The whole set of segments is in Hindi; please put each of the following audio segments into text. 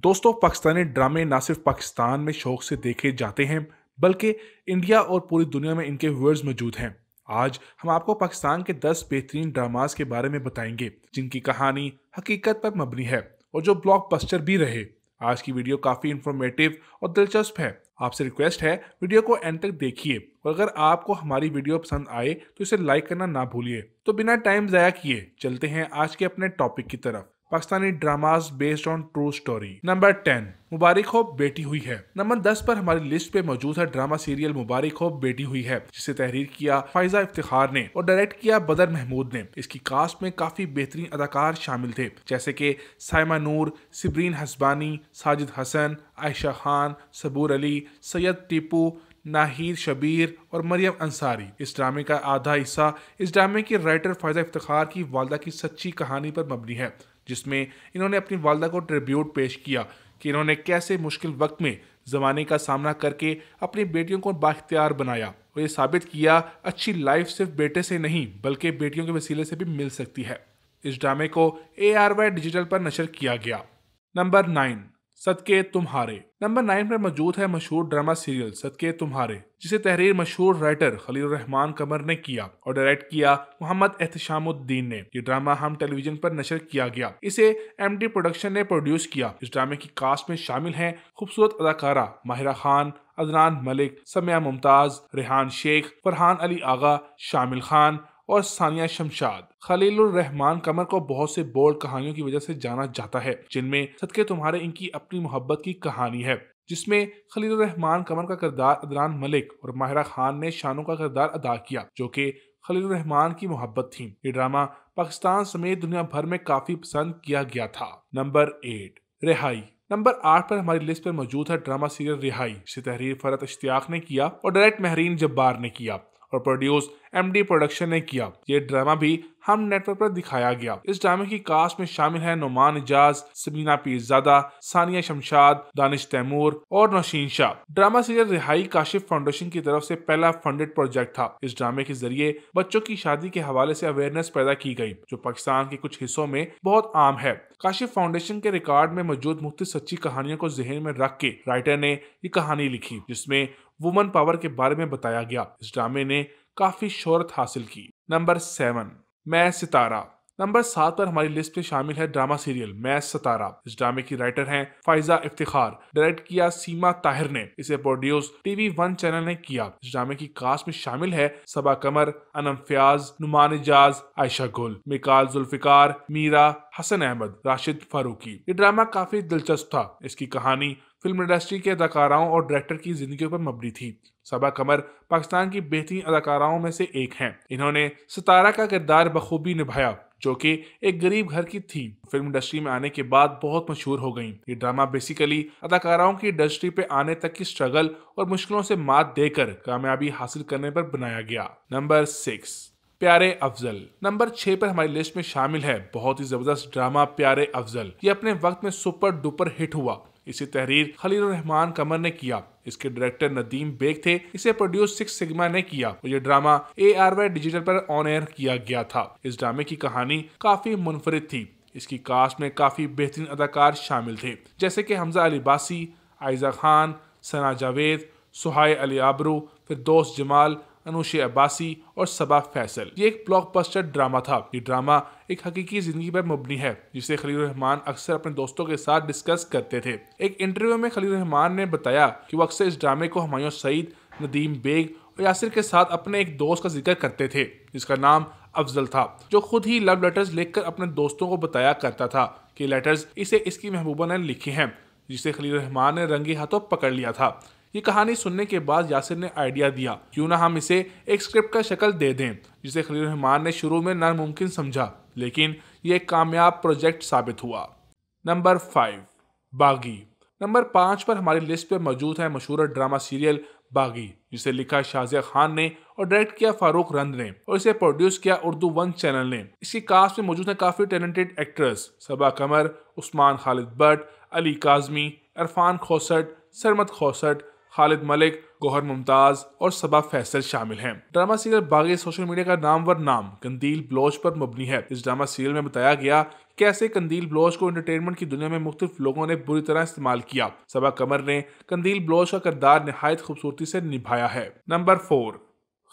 दोस्तों पाकिस्तानी ड्रामे ना सिर्फ पाकिस्तान में शौक से देखे जाते हैं बल्कि इंडिया और पूरी दुनिया में इनके व्यूअर्स मौजूद हैं आज हम आपको पाकिस्तान के 10 बेहतरीन ड्रामास के बारे में बताएंगे जिनकी कहानी हकीकत पर मबनी है और जो ब्लॉकबस्टर भी रहे आज की वीडियो काफ़ी इंफॉर्मेटिव और दिलचस्प है आपसे रिक्वेस्ट है वीडियो को एंड तक देखिए और अगर आपको हमारी वीडियो पसंद आए तो इसे लाइक करना ना भूलिए तो बिना टाइम ज़ाया किए चलते हैं आज के अपने टॉपिक की तरफ Pakistani dramas based on true story number ten मुबारक हो बेटी हुई है नंबर दस पर हमारी लिस्ट पे मौजूद है ड्रामा सीरियल मुबारक हो बेटी हुई है जिसे तहरीर किया फैजा इफ्तार ने और डायरेक्ट किया बदर महमूद ने इसकी कास्ट में काफी बेहतरीन अदाकार शामिल थे जैसे कि सायमा नूर सिबरीन हसबानी साजिद हसन आयशा खान सबूर अली सैयद टीपू नाहिर शबीर और मरियम अंसारी इस ड्रामे का आधा हिस्सा इस ड्रामे के राइटर फायजा इफ्तार की वालदा की सच्ची कहानी पर मबनी है जिसमें इन्होंने अपनी वालदा को ट्रिब्यूट पेश किया कि इन्होंने कैसे मुश्किल वक्त में ज़माने का सामना करके अपनी बेटियों को बाख्तियार बनाया और ये साबित किया अच्छी लाइफ सिर्फ बेटे से नहीं बल्कि बेटियों के वसीले से भी मिल सकती है इस ड्रामे को ए आर वाई डिजिटल पर नशर किया गया नंबर नाइन सदके तुम्हारे नंबर नाइन पर मौजूद है मशहूर ड्रामा सीरियल सदके तुम्हारे जिसे तहरीर मशहूर राइटर खलील रहमान कमर ने किया और डायरेक्ट किया मोहम्मद एहतशामुद्दीन ने ये ड्रामा हम टेलीविजन पर नशर किया गया इसे एम डी प्रोडक्शन ने प्रोड्यूस किया इस ड्रामे की कास्ट में शामिल हैं खूबसूरत अदाकारा माहिरा खान अदनान मलिक समिया मुमताज रेहान शेख फरहान अली आगा शामिल खान और सानिया शमशाद खलील रहमान कमर को बहुत से बोल्ड कहानियों की वजह से जाना जाता है जिनमें सदके तुम्हारे इनकी अपनी मोहब्बत की कहानी है जिसमें खलील रहमान कमर का किरदार अदरान मलिक और माहिरा खान ने शानों का किरदार अदा किया जो कि खलील रहमान की मोहब्बत थी ये ड्रामा पाकिस्तान समेत दुनिया भर में काफी पसंद किया गया था नंबर एट रिहाई नंबर आठ पर हमारी लिस्ट पर मौजूद है ड्रामा सीरियल रिहाई जिसे तहरीर फरत इश्तियाक ने किया और डायरेक्ट महरीन जब्बार ने किया और प्रोड्यूस एमडी प्रोडक्शन ने किया ये ड्रामा भी हम नेटवर्क पर दिखाया गया इस ड्रामे की कास्ट में शामिल है नुमान इजाज सबीना पीरजादा सानिया शमशाद दानिश तैमूर और नौशीन शाह ड्रामा सीरियल रिहाई काशिफ फाउंडेशन की तरफ से पहला फंडेड प्रोजेक्ट था इस ड्रामे के जरिए बच्चों की शादी के हवाले से अवेयरनेस पैदा की गई जो पाकिस्तान के कुछ हिस्सों में बहुत आम है काशिफ फाउंडेशन के रिकॉर्ड में मौजूद मुख्त सच्ची कहानियों को जहन में रख के राइटर ने ये कहानी लिखी जिसमे वुमन पावर के बारे में बताया गया इस ड्रामे ने काफी शोहरत हासिल की नंबर सेवन मैं सितारा नंबर सात पर हमारी लिस्ट में शामिल है ड्रामा सीरियल मैं सतारा इस ड्रामे की राइटर हैं फाइजा इफ्तिखार डायरेक्ट किया सीमा ताहिर ने इसे प्रोड्यूस टीवी वन चैनल ने किया इस ड्रामे की कास्ट में शामिल है सबा कमर अनम फयाज नुमान एजाज आयशा गुल मिकाल जुल्फिकार मीरा हसन अहमद राशिद फारूकी ये ड्रामा काफी दिलचस्प था इसकी कहानी फिल्म इंडस्ट्री के अदाकाराओं और डायरेक्टर की जिंदगी पर मबनी थी सबा कमर पाकिस्तान की बेहतरीन अदाकाराओं में से एक हैं इन्होंने सितारा का किरदार बखूबी निभाया जो कि एक गरीब घर की थी फिल्म इंडस्ट्री में आने के बाद बहुत मशहूर हो गईं। ये ड्रामा बेसिकली अदाकाराओं की इंडस्ट्री पे आने तक की स्ट्रगल और मुश्किलों से मात देकर कामयाबी हासिल करने पर बनाया गया नंबर सिक्स प्यारे अफजल नंबर छह पर हमारी लिस्ट में शामिल है बहुत ही जबरदस्त ड्रामा प्यारे अफजल ये अपने वक्त में सुपर डुपर हिट हुआ इसी तहरीर खलील रहमान कमर ने किया इसके डायरेक्टर नदीम बेग थे इसे प्रोड्यूस सिक्स सिग्मा ने किया और ये drama A R Y digital पर ऑन एयर किया गया था इस ड्रामे की कहानी काफी मुनफरद थी इसकी कास्ट में काफी बेहतरीन अदाकार शामिल थे जैसे कि हमजा अली बासी आयजा खान सना जावेद सुहाय अली आबरू फिर दोस्त जमाल अनुशे अब्बासी और सबा फैसल ये एक ब्लॉकबस्टर ड्रामा था ये ड्रामा एक हकीकी जिंदगी पर मुबनी है जिसे खलील रहमान अक्सर अपने दोस्तों के साथ डिस्कस करते थे एक इंटरव्यू में खलील रहमान ने बताया कि वो अक्सर इस ड्रामे को हमायों सईद नदीम बेग और यासिर के साथ अपने एक दोस्त का जिक्र करते थे जिसका नाम अफजल था जो खुद ही लव लेटर्स लिखकर अपने दोस्तों को बताया करता था कि लेटर्स इसे इसकी महबूबा ने लिखी हैं जिसे खलील रहमान ने रंगे हाथों पकड़ लिया था ये कहानी सुनने के बाद यासिर ने आइडिया दिया क्यों ना हम इसे एक स्क्रिप्ट का शक्ल दे दें जिसे खलील रहमान ने शुरू में नामुमकिन समझा लेकिन ये एक कामयाब प्रोजेक्ट साबित हुआ नंबर फाइव बागी नंबर पाँच पर हमारी लिस्ट पर मौजूद है मशहूर ड्रामा सीरियल बागी जिसे लिखा शाजिया खान ने और डायरेक्ट किया फारूक रंद ने और इसे प्रोड्यूस किया उर्दू वन चैनल ने इसकी कास्ट में मौजूद है काफ़ी टैलेंटेड एक्ट्रेस सबा कमर उस्मान खालिद भट्ट अली काजमी इरफान खोसट सरमत खोसट खालिद मलिक गोहर मुमताज और सबा फैसल शामिल हैं ड्रामा सीरियल बागे सोशल मीडिया का नाम वर नाम कंदील ब्लोच पर मबनी है इस ड्रामा सीरियल में बताया गया कैसे कंदील ब्लोच को एंटरटेनमेंट की दुनिया में मुख्तलिफ लोगों ने बुरी तरह इस्तेमाल किया सबा कमर ने कंदील ब्लोच का किरदार नहायत खूबसूरती से निभाया है नंबर फोर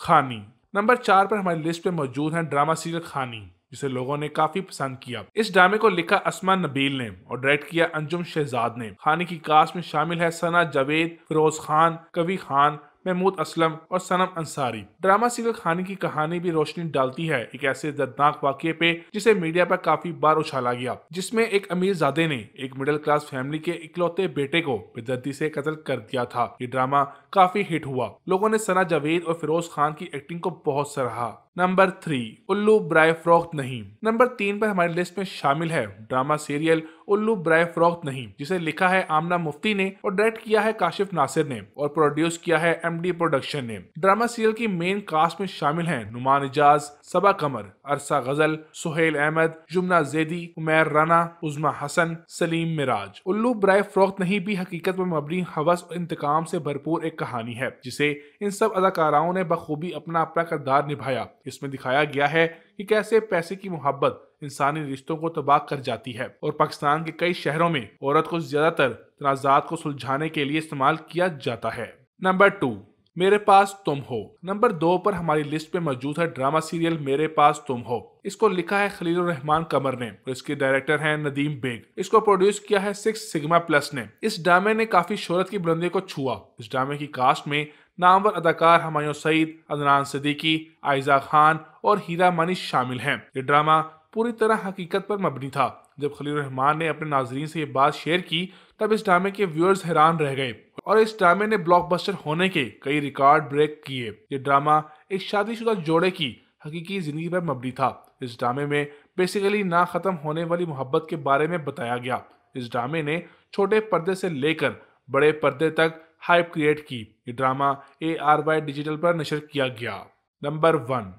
खानी नंबर चार पर हमारी लिस्ट में मौजूद है ड्रामा सीरियल खानी जिसे लोगों ने काफी पसंद किया इस ड्रामे को लिखा असमा नबील ने और डायरेक्ट किया अंजुम शहजाद ने खाने की कास्ट में शामिल है सना जावेद फिरोज खान कवि खान महमूद असलम और सनम अंसारी ड्रामा सीरियल खानी की कहानी भी रोशनी डालती है एक ऐसे दर्दनाक वाक्य पे जिसे मीडिया पर काफी बार उछाला गया जिसमें एक अमीर जादे ने एक मिडिल क्लास फैमिली के इकलौते बेटे को बेदर्दी से कत्ल कर दिया था ये ड्रामा काफी हिट हुआ लोगों ने सना जावेद और फिरोज खान की एक्टिंग को बहुत सराहा नंबर थ्री उल्लू ब्राय फ्रॉक नहीं नंबर तीन पर हमारी लिस्ट में शामिल है ड्रामा सीरियल उल्लू ब्राय फ्रॉक नहीं जिसे लिखा है आमना मुफ्ती ने और डायरेक्ट किया है काशिफ नासिर ने और प्रोड्यूस किया है एमडी प्रोडक्शन ने ड्रामा सीरियल की मेन कास्ट में शामिल हैं नुमान एजाज सबा कमर अरसा गजल सुहेल अहमद जुमना जेदी उमेर राना उजमा हसन सलीम मिराज उल्लू ब्राय फ्रॉक नहीं भी हकीकत में मबनी हवस और इंतकाम से भरपूर एक कहानी है जिसे इन सब अदाकाराओं ने बखूबी अपना अपना किरदार निभाया इसमें दिखाया गया है कि कैसे पैसे की मोहब्बत इंसानी रिश्तों को तबाह कर जाती है और पाकिस्तान के कई शहरों में औरत को ज्यादातर तनाजात को सुलझाने के लिए इस्तेमाल किया जाता है नंबर टू मेरे पास तुम हो नंबर दो पर हमारी लिस्ट पे मौजूद है ड्रामा सीरियल मेरे पास तुम हो इसको लिखा है खलील रहमान कमर ने और इसके डायरेक्टर हैं नदीम बेग इसको प्रोड्यूस किया है सिक्स सिग्मा प्लस ने इस ड्रामे ने काफी शोहरत की बुलंदी को छुआ इस ड्रामे की कास्ट में नामवर अदाकार हमायों सईद अदनान सदीकी आयजा खान और हीरा मानी शामिल हैं ये ड्रामा पूरी तरह हकीकत पर मबनी था जब खलील रहमान ने अपने नाजरीन से ये बात शेयर की तब इस ड्रामे के व्यूअर्स हैरान रह गए और इस ड्रामे ने ब्लॉकबस्टर होने के कई रिकॉर्ड ब्रेक किए ये ड्रामा एक शादीशुदा जोड़े की हकीकी ज़िंदगी पर मबनी था इस ड्रामे में बेसिकली ना ख़त्म होने वाली मोहब्बत के बारे में बताया गया इस ड्रामे ने छोटे पर्दे से लेकर बड़े पर्दे तक हाइप क्रिएट की ये drama A R Y digital पर नशर किया गया नंबर वन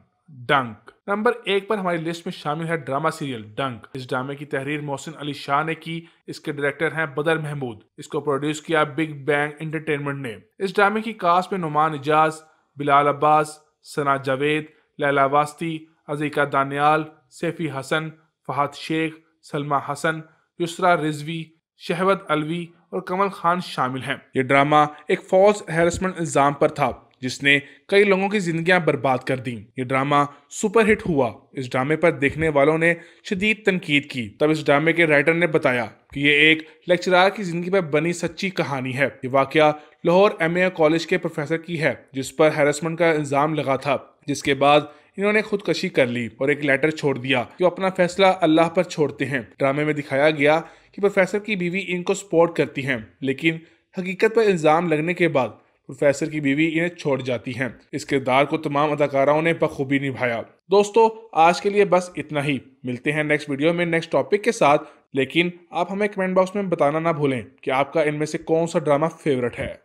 डंक नंबर एक पर हमारी लिस्ट में शामिल है ड्रामा सीरियल डंक इस ड्रामे की तहरीर मोहसिन अली शाह ने की इसके डायरेक्टर हैं बदर महमूद इसको प्रोड्यूस किया बिग बैंग एंटरटेनमेंट ने इस ड्रामे की कास्ट में नुमान इजाज बिलाल अब्बास सना जावेद लैला वास्ती अजीका दानियाल सैफी हसन फहद शेख सलमा हसन युसरा रिजवी शहवत अलवी और कमल खान शामिल हैं ये ड्रामा एक फॉल्स हेरसमेंट इल्ज़ाम पर था जिसने कई लोगों की जिंदगियां बर्बाद कर दी ये ड्रामा सुपरहिट हुआ इस ड्रामे पर देखने वालों ने शदीद तनकीद की तब इस ड्रामे के राइटर ने बताया कि ये एक लेक्चरार की जिंदगी पर बनी सच्ची कहानी है ये वाक्य लाहौर एम कॉलेज के प्रोफेसर की है जिस पर हेरसमेंट का इल्ज़ाम लगा था जिसके बाद इन्होंने खुदकशी कर ली और एक लेटर छोड़ दिया जो अपना फैसला अल्लाह पर छोड़ते हैं ड्रामे में दिखाया गया कि प्रोफेसर की बीवी इनको सपोर्ट करती हैं लेकिन हकीकत पर इल्ज़ाम लगने के बाद प्रोफेसर की बीवी इन्हें छोड़ जाती हैं इस किरदार को तमाम अदाकाराओं ने बखूबी निभाया दोस्तों आज के लिए बस इतना ही मिलते हैं नेक्स्ट वीडियो में नेक्स्ट टॉपिक के साथ लेकिन आप हमें कमेंट बॉक्स में बताना ना भूलें कि आपका इनमें से कौन सा ड्रामा फेवरेट है